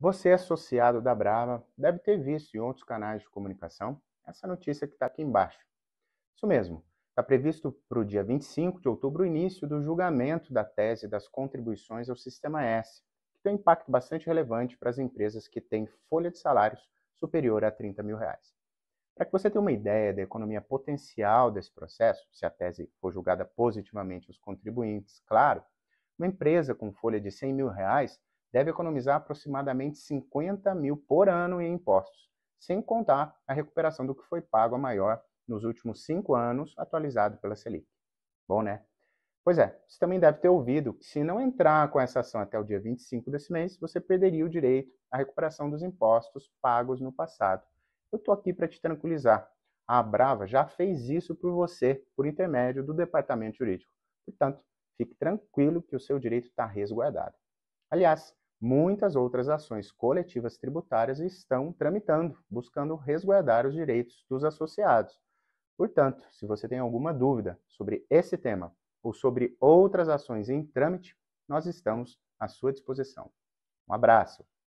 Você, é associado da Brava, deve ter visto em outros canais de comunicação essa notícia que está aqui embaixo. Isso mesmo, está previsto para o dia 25 de outubro o início do julgamento da tese das contribuições ao Sistema S, que tem um impacto bastante relevante para as empresas que têm folha de salários superior a 30 mil reais. Para que você tenha uma ideia da economia potencial desse processo, se a tese for julgada positivamente aos contribuintes, claro, uma empresa com folha de 100 mil reais deve economizar aproximadamente 50 mil por ano em impostos, sem contar a recuperação do que foi pago a maior nos últimos cinco anos, atualizado pela Selic. Bom, né? Pois é, você também deve ter ouvido que se não entrar com essa ação até o dia 25 desse mês, você perderia o direito à recuperação dos impostos pagos no passado. Eu estou aqui para te tranquilizar. A Brava já fez isso por você, por intermédio do departamento jurídico. Portanto, fique tranquilo que o seu direito está resguardado. Aliás, muitas outras ações coletivas tributárias estão tramitando, buscando resguardar os direitos dos associados. Portanto, se você tem alguma dúvida sobre esse tema ou sobre outras ações em trâmite, nós estamos à sua disposição. Um abraço!